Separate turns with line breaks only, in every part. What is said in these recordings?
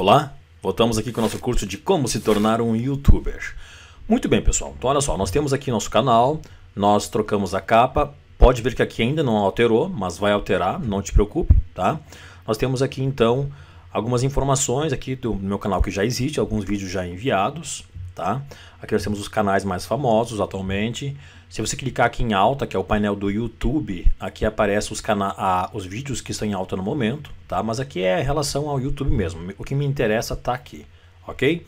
Olá, voltamos aqui com o nosso curso de como se tornar um youtuber. Muito bem, pessoal. Então, olha só, nós temos aqui nosso canal, nós trocamos a capa. Pode ver que aqui ainda não alterou, mas vai alterar, não te preocupe, tá? Nós temos aqui, então, algumas informações aqui do meu canal que já existe, alguns vídeos já enviados tá? Aqui nós temos os canais mais famosos atualmente. Se você clicar aqui em alta, que é o painel do YouTube, aqui aparece os, cana os vídeos que estão em alta no momento, tá? Mas aqui é em relação ao YouTube mesmo. O que me interessa está aqui, ok?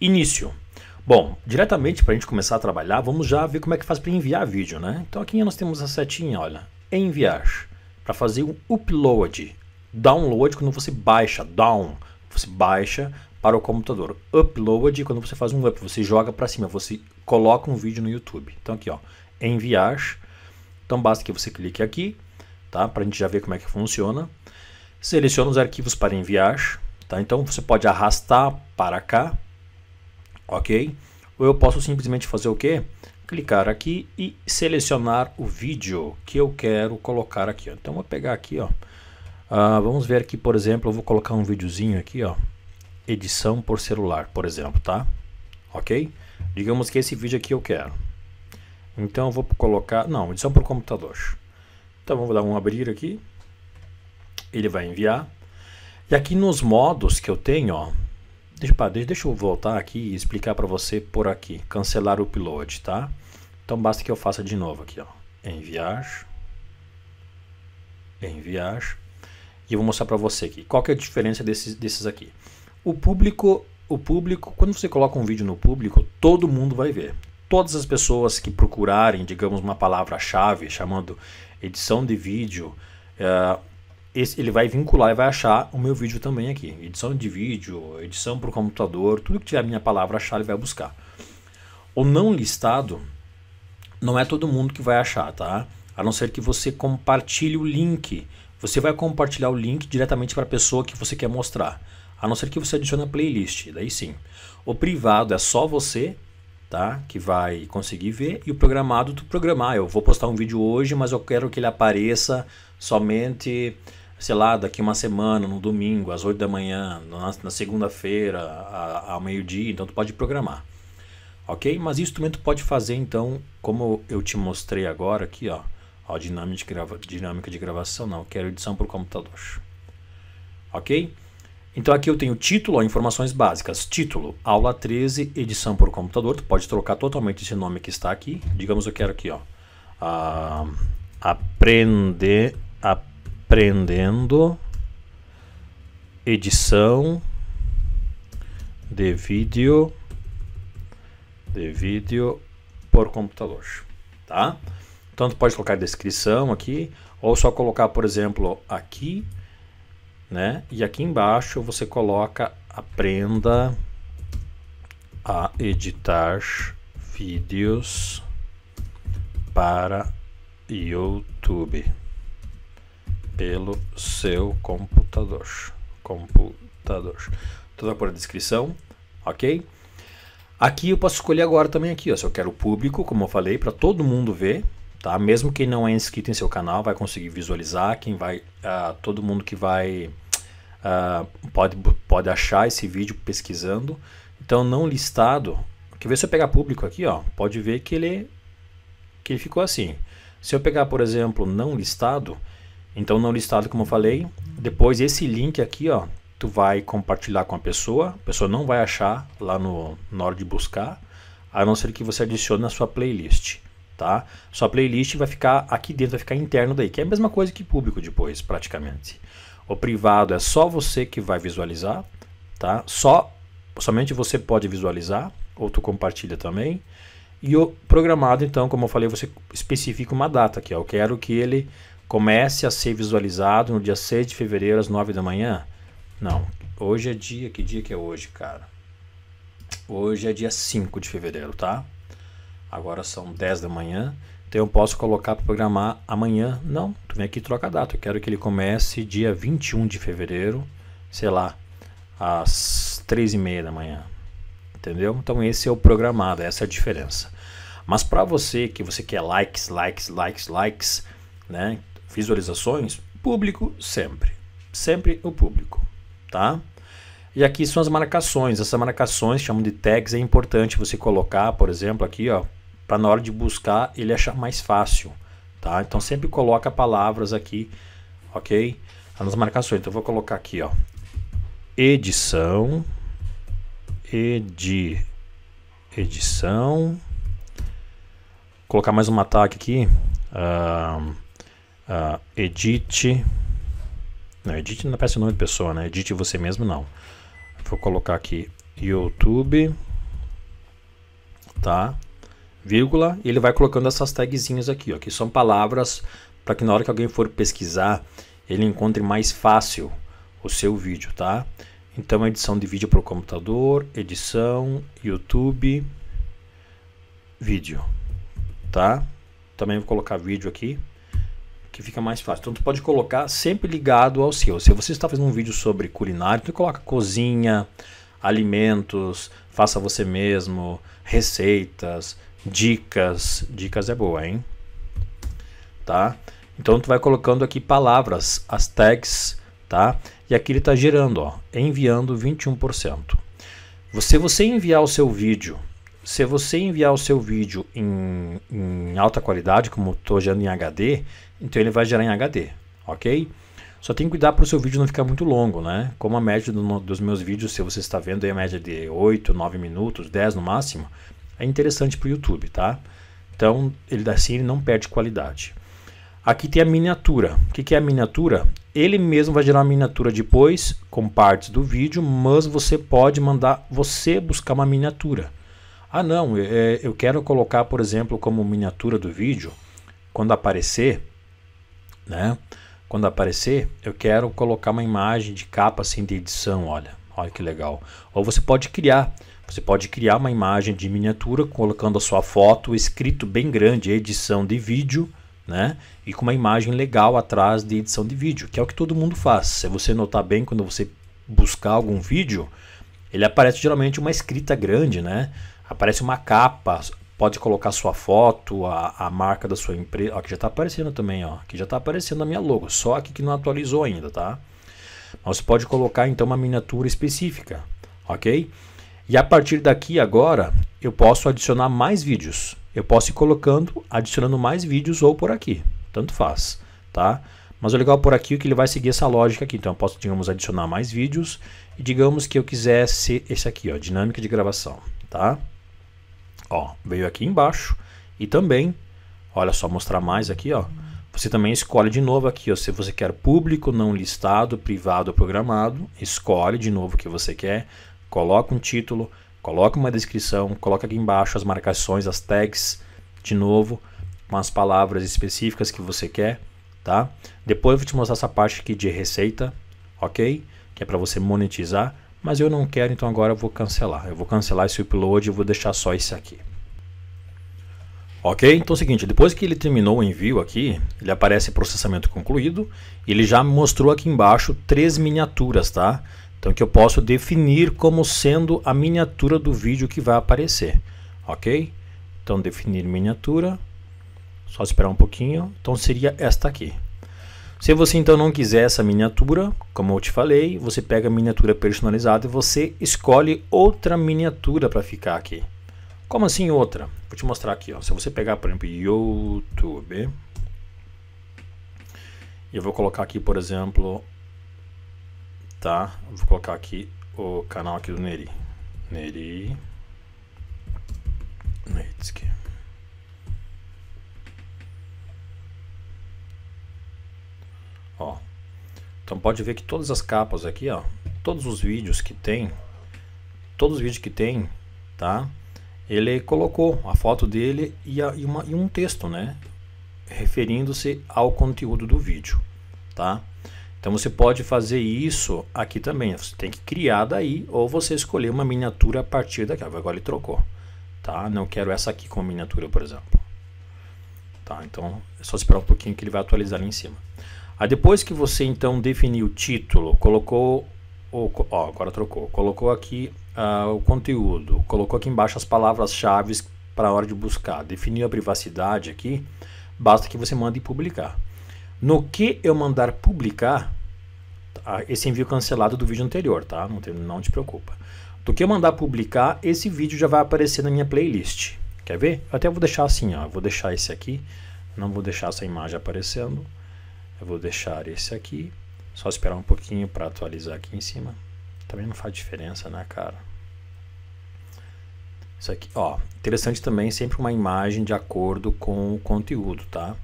Início. Bom, diretamente para a gente começar a trabalhar, vamos já ver como é que faz para enviar vídeo, né? Então aqui nós temos a setinha, olha, enviar, para fazer um upload, download quando você baixa, down, você baixa para o computador. Upload, quando você faz um up, você joga para cima, você coloca um vídeo no YouTube. Então aqui, ó, enviar. Então basta que você clique aqui, tá? Para a gente já ver como é que funciona. Seleciona os arquivos para enviar, tá? Então você pode arrastar para cá, ok? Ou eu posso simplesmente fazer o quê? Clicar aqui e selecionar o vídeo que eu quero colocar aqui. Ó. Então vou pegar aqui, ó. Ah, vamos ver aqui, por exemplo, eu vou colocar um videozinho aqui, ó edição por celular, por exemplo, tá? Ok? Digamos que esse vídeo aqui eu quero. Então eu vou colocar, não, edição por computador. Então vamos dar um abrir aqui. Ele vai enviar. E aqui nos modos que eu tenho, ó, deixa, deixa eu voltar aqui e explicar para você por aqui. Cancelar o upload, tá? Então basta que eu faça de novo aqui, ó. Enviar. Enviar. E eu vou mostrar para você aqui. Qual que é a diferença desses, desses aqui? O público, o público, quando você coloca um vídeo no público, todo mundo vai ver. Todas as pessoas que procurarem, digamos, uma palavra-chave, chamando edição de vídeo, eh, esse, ele vai vincular e vai achar o meu vídeo também aqui. Edição de vídeo, edição para o computador, tudo que tiver a minha palavra-chave vai buscar. O não listado não é todo mundo que vai achar, tá? A não ser que você compartilhe o link. Você vai compartilhar o link diretamente para a pessoa que você quer mostrar. A não ser que você adicione a playlist, daí sim. O privado é só você, tá? Que vai conseguir ver. E o programado, tu programar. Eu vou postar um vídeo hoje, mas eu quero que ele apareça somente, sei lá, daqui uma semana, no domingo, às 8 da manhã, na, na segunda-feira, ao meio-dia. Então tu pode programar. Ok? Mas isso também tu pode fazer, então, como eu te mostrei agora aqui, ó. ó dinâmica, de grava... dinâmica de gravação, não. Quero edição por computador. Ok? Então aqui eu tenho título, ó, informações básicas. Título, aula 13, edição por computador. Tu pode trocar totalmente esse nome que está aqui. Digamos eu quero aqui, ó. aprender, aprendendo edição de vídeo de vídeo por computador, tá? Então tu pode colocar descrição aqui ou só colocar, por exemplo, aqui né? E aqui embaixo você coloca aprenda a editar vídeos para YouTube pelo seu computador. Computador. Toda por descrição, ok? Aqui eu posso escolher agora também aqui, ó, se eu quero público, como eu falei, para todo mundo ver, Tá? Mesmo quem não é inscrito em seu canal vai conseguir visualizar, quem vai, uh, todo mundo que vai uh, pode, pode achar esse vídeo pesquisando. Então não listado, quer ver se eu pegar público aqui, ó, pode ver que ele, que ele ficou assim. Se eu pegar, por exemplo, não listado, então não listado como eu falei, depois esse link aqui, ó, tu vai compartilhar com a pessoa, a pessoa não vai achar lá no, na hora de buscar, a não ser que você adicione na sua playlist tá? Sua playlist vai ficar aqui dentro, vai ficar interno daí, que é a mesma coisa que público depois, praticamente. O privado é só você que vai visualizar, tá? Só somente você pode visualizar, ou tu compartilha também. E o programado, então, como eu falei, você especifica uma data aqui, ó. Eu quero que ele comece a ser visualizado no dia 6 de fevereiro às 9 da manhã. Não, hoje é dia, que dia que é hoje, cara? Hoje é dia 5 de fevereiro, tá? agora são 10 da manhã, então eu posso colocar para programar amanhã. Não, tu vem aqui e troca a data. Eu quero que ele comece dia 21 de fevereiro, sei lá, às 3 e meia da manhã. Entendeu? Então esse é o programado, essa é a diferença. Mas para você que você quer likes, likes, likes, likes, né? Visualizações, público sempre. Sempre o público, tá? E aqui são as marcações. Essas marcações chamam de tags, é importante você colocar, por exemplo, aqui, ó, para na hora de buscar ele achar mais fácil, tá? Então sempre coloca palavras aqui, ok? Nas marcações. Então vou colocar aqui, ó, edição, edi, edição. Colocar mais um ataque aqui, uh, uh, ah, edit. Não, edit não parece o nome de pessoa, né? Edite você mesmo, não. Vou colocar aqui YouTube, tá? vírgula, e ele vai colocando essas tagzinhas aqui, ó, que são palavras para que na hora que alguém for pesquisar, ele encontre mais fácil o seu vídeo, tá? Então, edição de vídeo para o computador, edição, YouTube, vídeo, tá? Também vou colocar vídeo aqui, que fica mais fácil. Então, tu pode colocar sempre ligado ao seu. Se você está fazendo um vídeo sobre culinária, tu coloca cozinha, alimentos, faça você mesmo, receitas, dicas. Dicas é boa, hein? Tá? Então tu vai colocando aqui palavras, as tags, tá? E aqui ele está girando, ó, enviando 21%. Se você enviar o seu vídeo, se você enviar o seu vídeo em, em alta qualidade, como tô gerando em HD, então ele vai gerar em HD, ok? Só tem que cuidar para o seu vídeo não ficar muito longo, né? Como a média do, dos meus vídeos, se você está vendo aí a média de 8, 9 minutos, 10 no máximo, é interessante para o YouTube, tá? Então, ele assim ele não perde qualidade. Aqui tem a miniatura. O que, que é a miniatura? Ele mesmo vai gerar uma miniatura depois, com partes do vídeo, mas você pode mandar você buscar uma miniatura. Ah não, é, é, eu quero colocar, por exemplo, como miniatura do vídeo, quando aparecer, né? Quando aparecer, eu quero colocar uma imagem de capa assim de edição, olha. Olha que legal. Ou você pode criar. Você pode criar uma imagem de miniatura colocando a sua foto, escrito bem grande, edição de vídeo, né? E com uma imagem legal atrás de edição de vídeo, que é o que todo mundo faz. Se você notar bem, quando você buscar algum vídeo, ele aparece geralmente uma escrita grande, né? Aparece uma capa, pode colocar sua foto, a, a marca da sua empresa. Aqui já está aparecendo também, ó. Aqui já está aparecendo a minha logo, só aqui que não atualizou ainda, tá? Nós pode colocar então uma miniatura específica, ok? E a partir daqui agora eu posso adicionar mais vídeos. Eu posso ir colocando, adicionando mais vídeos ou por aqui, tanto faz, tá? Mas o legal por aqui é que ele vai seguir essa lógica aqui. Então eu posso, digamos, adicionar mais vídeos e digamos que eu quisesse esse aqui, ó, dinâmica de gravação, tá? Ó, veio aqui embaixo e também, olha só, mostrar mais aqui, ó. Você também escolhe de novo aqui ó, se você quer público, não listado, privado ou programado. Escolhe de novo o que você quer, coloca um título, coloca uma descrição, coloca aqui embaixo as marcações, as tags, de novo, com as palavras específicas que você quer. Tá? Depois eu vou te mostrar essa parte aqui de receita, ok? Que é para você monetizar, mas eu não quero, então agora eu vou cancelar. Eu vou cancelar esse upload e vou deixar só esse aqui. Ok? Então é o seguinte, depois que ele terminou o envio aqui, ele aparece processamento concluído, ele já mostrou aqui embaixo três miniaturas, tá? Então que eu posso definir como sendo a miniatura do vídeo que vai aparecer, ok? Então definir miniatura, só esperar um pouquinho, então seria esta aqui. Se você então não quiser essa miniatura, como eu te falei, você pega a miniatura personalizada e você escolhe outra miniatura para ficar aqui. Como assim outra? Vou te mostrar aqui, ó. Se você pegar, por exemplo, YouTube, e eu vou colocar aqui, por exemplo, tá? Vou colocar aqui o canal aqui do Neri. Neri. Netsuke. Ó. Então pode ver que todas as capas aqui, ó, todos os vídeos que tem, todos os vídeos que tem, tá? ele colocou a foto dele e, a, e, uma, e um texto, né? Referindo-se ao conteúdo do vídeo, tá? Então você pode fazer isso aqui também. Você tem que criar daí ou você escolher uma miniatura a partir daquela. Agora ele trocou, tá? Não quero essa aqui como miniatura, por exemplo. Tá, então é só esperar um pouquinho que ele vai atualizar ali em cima. Aí depois que você então definiu o título, colocou, ó, agora trocou, colocou aqui uh, o conteúdo, colocou aqui embaixo as palavras-chave para a hora de buscar, definiu a privacidade aqui, basta que você mande publicar. No que eu mandar publicar, tá, esse envio cancelado do vídeo anterior, tá? Não te, não te preocupa. Do que eu mandar publicar, esse vídeo já vai aparecer na minha playlist. Quer ver? Eu até vou deixar assim, ó. vou deixar esse aqui. Não vou deixar essa imagem aparecendo. Eu vou deixar esse aqui. Só esperar um pouquinho para atualizar aqui em cima também não faz diferença, né, cara? Isso aqui, ó, interessante também sempre uma imagem de acordo com o conteúdo, tá?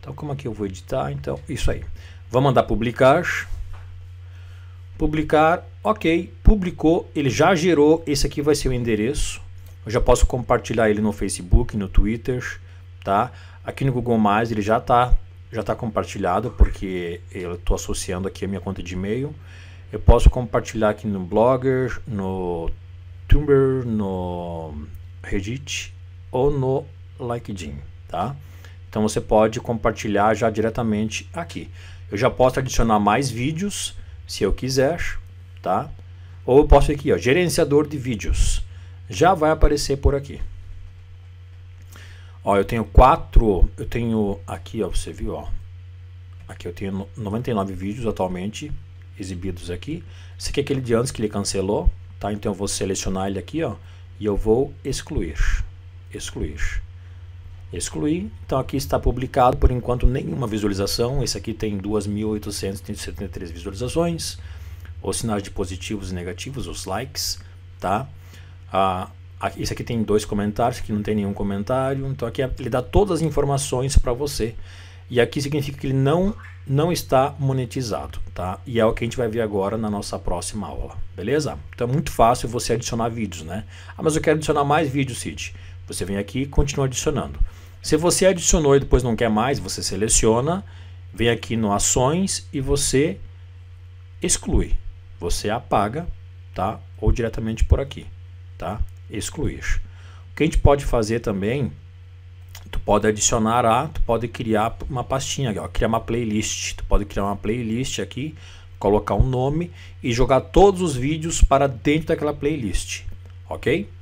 Então, como aqui é eu vou editar? Então, isso aí. Vou mandar publicar. Publicar, ok, publicou, ele já gerou, esse aqui vai ser o endereço. Eu já posso compartilhar ele no Facebook, no Twitter, tá? Aqui no Google+, ele já está já tá compartilhado, porque eu estou associando aqui a minha conta de e-mail. Eu posso compartilhar aqui no Blogger, no Tumblr, no Reddit ou no LinkedIn, tá? Então você pode compartilhar já diretamente aqui. Eu já posso adicionar mais vídeos, se eu quiser, tá? Ou eu posso aqui, ó, gerenciador de vídeos. Já vai aparecer por aqui. Ó, eu tenho quatro, eu tenho aqui, ó, você viu, ó. Aqui eu tenho 99 vídeos atualmente exibidos aqui. Esse aqui é aquele de antes que ele cancelou, tá? Então eu vou selecionar ele aqui, ó, e eu vou excluir, excluir, excluir. Então aqui está publicado, por enquanto, nenhuma visualização. Esse aqui tem 2.873 visualizações, os sinais de positivos e negativos, os likes, tá? Ah, esse aqui tem dois comentários, aqui não tem nenhum comentário. Então aqui é, ele dá todas as informações para você e aqui significa que ele não, não está monetizado, tá? E é o que a gente vai ver agora na nossa próxima aula, beleza? Então é muito fácil você adicionar vídeos, né? Ah, mas eu quero adicionar mais vídeos, Cid. Você vem aqui e continua adicionando. Se você adicionou e depois não quer mais, você seleciona, vem aqui no Ações e você exclui. Você apaga, tá? Ou diretamente por aqui, tá? Excluir. O que a gente pode fazer também tu pode adicionar a, tu pode criar uma pastinha, ó, criar uma playlist. Tu pode criar uma playlist aqui, colocar um nome e jogar todos os vídeos para dentro daquela playlist, ok?